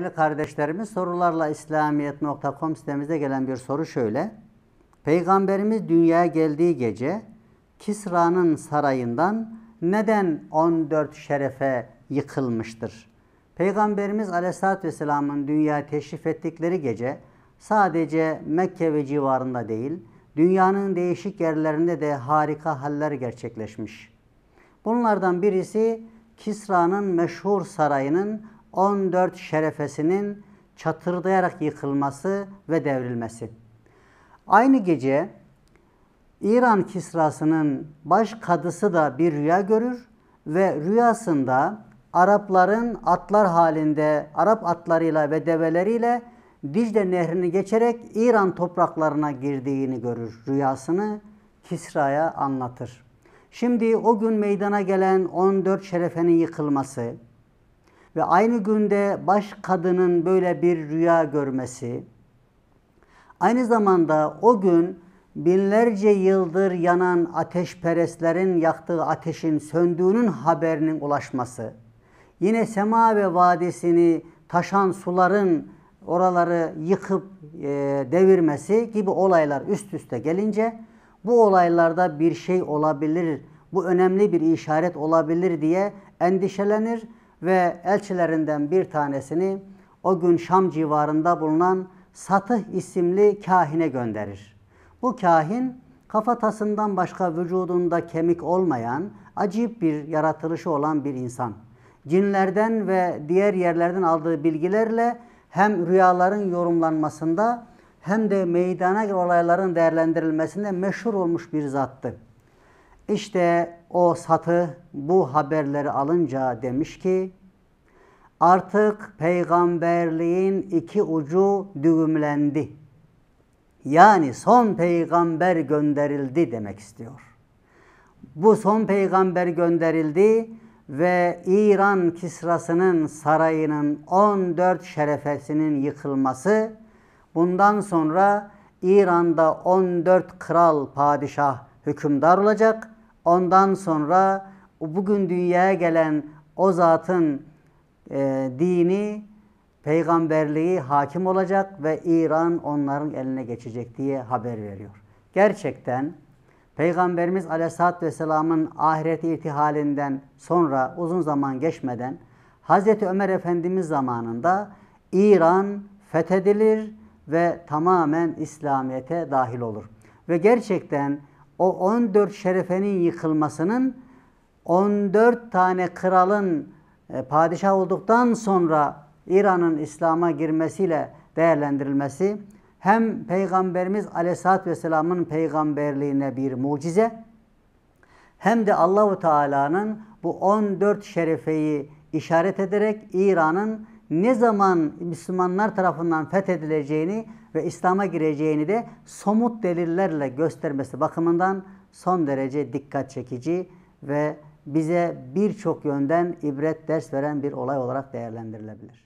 değerli kardeşlerimiz sorularla İslamiyet.com sitemizde gelen bir soru şöyle. Peygamberimiz dünyaya geldiği gece Kisra'nın sarayından neden 14 şerefe yıkılmıştır? Peygamberimiz Aleyhisselatü Vesselam'ın dünyaya teşrif ettikleri gece sadece Mekke ve civarında değil, dünyanın değişik yerlerinde de harika haller gerçekleşmiş. Bunlardan birisi Kisra'nın meşhur sarayının 14 şerefesinin çatırdayarak yıkılması ve devrilmesi. Aynı gece İran Kisrası'nın baş kadısı da bir rüya görür ve rüyasında Arapların atlar halinde Arap atlarıyla ve develeriyle Dicle nehrini geçerek İran topraklarına girdiğini görür. Rüyasını Kisra'ya anlatır. Şimdi o gün meydana gelen 14 şerefenin yıkılması, ve aynı günde baş kadının böyle bir rüya görmesi, aynı zamanda o gün binlerce yıldır yanan ateşperestlerin yaktığı ateşin söndüğünün haberinin ulaşması, yine sema ve vadisini taşan suların oraları yıkıp e, devirmesi gibi olaylar üst üste gelince bu olaylarda bir şey olabilir, bu önemli bir işaret olabilir diye endişelenir ve elçilerinden bir tanesini o gün Şam civarında bulunan Satıh isimli kahine gönderir. Bu kahin kafatasından başka vücudunda kemik olmayan, acip bir yaratılışı olan bir insan. Cinlerden ve diğer yerlerden aldığı bilgilerle hem rüyaların yorumlanmasında hem de meydana olayların değerlendirilmesinde meşhur olmuş bir zattı. İşte o satı bu haberleri alınca demiş ki artık peygamberliğin iki ucu düğümlendi. Yani son peygamber gönderildi demek istiyor. Bu son peygamber gönderildi ve İran Kisrası'nın sarayının 14 şerefesinin yıkılması bundan sonra İran'da 14 kral padişah hükümdar olacak Ondan sonra bugün dünyaya gelen o zatın e, dini, peygamberliği hakim olacak ve İran onların eline geçecek diye haber veriyor. Gerçekten Peygamberimiz Aleyhisselatü Vesselam'ın ahiret irtihalinden sonra uzun zaman geçmeden Hazreti Ömer Efendimiz zamanında İran fethedilir ve tamamen İslamiyet'e dahil olur. Ve gerçekten o 14 şerefenin yıkılmasının 14 tane kralın e, padişah olduktan sonra İran'ın İslam'a girmesiyle değerlendirilmesi hem Peygamberimiz Aleyhisselatü Vesselam'ın peygamberliğine bir mucize hem de Allahu Teala'nın bu 14 şerefeyi işaret ederek İran'ın ne zaman Müslümanlar tarafından fethedileceğini ve İslam'a gireceğini de somut delillerle göstermesi bakımından son derece dikkat çekici ve bize birçok yönden ibret ders veren bir olay olarak değerlendirilebilir.